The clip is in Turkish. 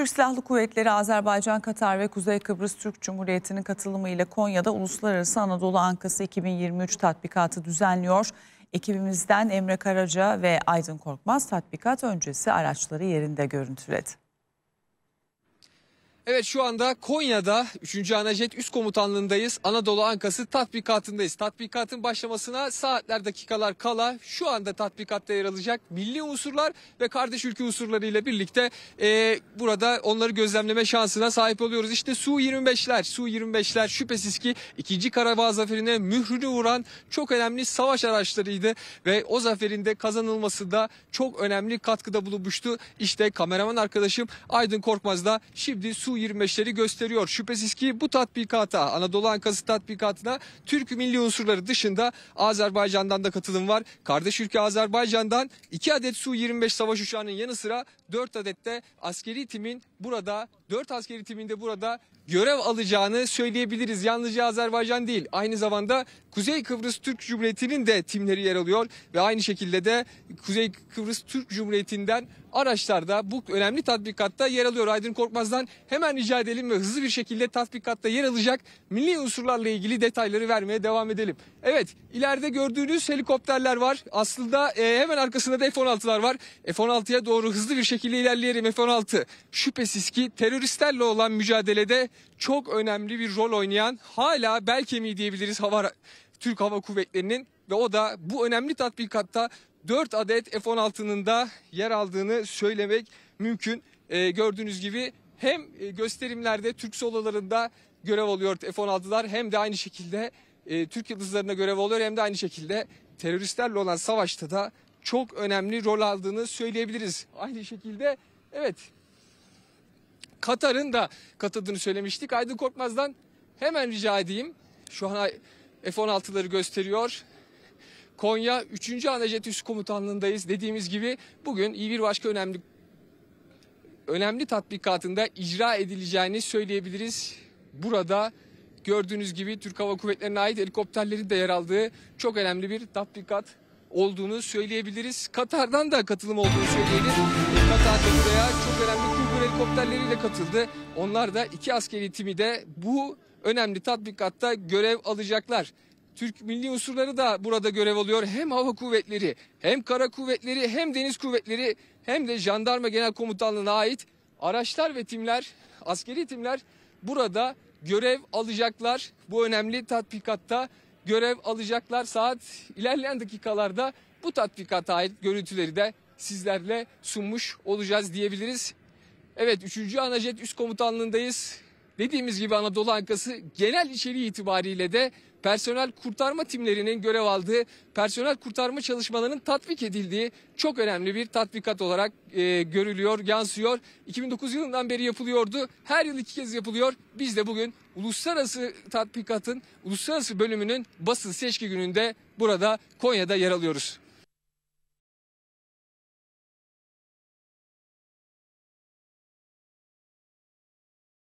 Türk Silahlı Kuvvetleri Azerbaycan, Katar ve Kuzey Kıbrıs Türk Cumhuriyeti'nin katılımıyla Konya'da Uluslararası Anadolu Ankası 2023 tatbikatı düzenliyor. Ekibimizden Emre Karaca ve Aydın Korkmaz tatbikat öncesi araçları yerinde görüntüledi. Evet şu anda Konya'da 3. Anajet Üst Komutanlığı'ndayız. Anadolu Ankası tatbikatındayız. Tatbikatın başlamasına saatler dakikalar kala şu anda tatbikatta yer alacak milli unsurlar ve kardeş ülke unsurlarıyla birlikte e, burada onları gözlemleme şansına sahip oluyoruz. İşte Su-25'ler, Su-25'ler şüphesiz ki 2. Karabağ Zaferi'ne mührünü vuran çok önemli savaş araçlarıydı ve o zaferinde kazanılması da çok önemli katkıda bulunmuştu. İşte kameraman arkadaşım Aydın Korkmaz da şimdi Su Su-25'leri gösteriyor. Şüphesiz ki bu tatbikata Anadolu Ankası tatbikatına Türk milli unsurları dışında Azerbaycan'dan da katılım var. Kardeş ülke Azerbaycan'dan 2 adet Su-25 savaş uçağının yanı sıra 4 adet de askeri timin burada 4 askeri timinde burada görev alacağını söyleyebiliriz. Yalnızca Azerbaycan değil aynı zamanda Kuzey Kıbrıs Türk Cumhuriyeti'nin de timleri yer alıyor ve aynı şekilde de Kuzey Kıbrıs Türk Cumhuriyeti'nden araçlarda bu önemli tatbikatta yer alıyor. Aydın Korkmaz'dan hemen rica edelim ve hızlı bir şekilde tatbikatta yer alacak milli unsurlarla ilgili detayları vermeye devam edelim. Evet ileride gördüğünüz helikopterler var. Aslında e, hemen arkasında da F-16'lar var. F-16'ya doğru hızlı bir şekilde ilerleyelim F-16. Şüphesiz ki terör teröristlerle olan mücadelede çok önemli bir rol oynayan hala bel kemiği diyebiliriz hava, Türk Hava Kuvvetleri'nin ve o da bu önemli tatbikatta 4 adet F-16'nın da yer aldığını söylemek mümkün. Ee, gördüğünüz gibi hem e, gösterimlerde Türk solalarında görev alıyor F-16'lar hem de aynı şekilde e, Türk yıldızlarına görev alıyor hem de aynı şekilde teröristlerle olan savaşta da çok önemli rol aldığını söyleyebiliriz. Aynı şekilde evet Katar'ın da katıldığını söylemiştik. Aydın Korkmaz'dan hemen rica edeyim. Şu an F-16'ları gösteriyor. Konya 3. Anajet üssü Komutanlığı'ndayız. Dediğimiz gibi bugün iyi bir başka önemli önemli tatbikatında icra edileceğini söyleyebiliriz. Burada gördüğünüz gibi Türk Hava Kuvvetleri'ne ait helikopterlerin de yer aldığı çok önemli bir tatbikat olduğunu söyleyebiliriz. Katar'dan da katılım olduğunu söyleyelim. Katar da buraya çok önemli Kurgun helikopterleriyle katıldı. Onlar da iki askeri timi de bu önemli tatbikatta görev alacaklar. Türk milli unsurları da burada görev alıyor. Hem hava kuvvetleri, hem kara kuvvetleri, hem deniz kuvvetleri, hem de jandarma genel komutanlığına ait araçlar ve timler, askeri timler burada görev alacaklar. Bu önemli tatbikatta görev alacaklar. Saat ilerleyen dakikalarda bu tatbikata ait görüntüleri de sizlerle sunmuş olacağız diyebiliriz. Evet 3. Anajet Üst Komutanlığındayız. Dediğimiz gibi Anadolu Ankası genel içeriği itibariyle de personel kurtarma timlerinin görev aldığı, personel kurtarma çalışmalarının tatbik edildiği çok önemli bir tatbikat olarak e, görülüyor, yansıyor. 2009 yılından beri yapılıyordu. Her yıl iki kez yapılıyor. Biz de bugün uluslararası tatbikatın, uluslararası bölümünün basın seçki gününde burada Konya'da yer alıyoruz.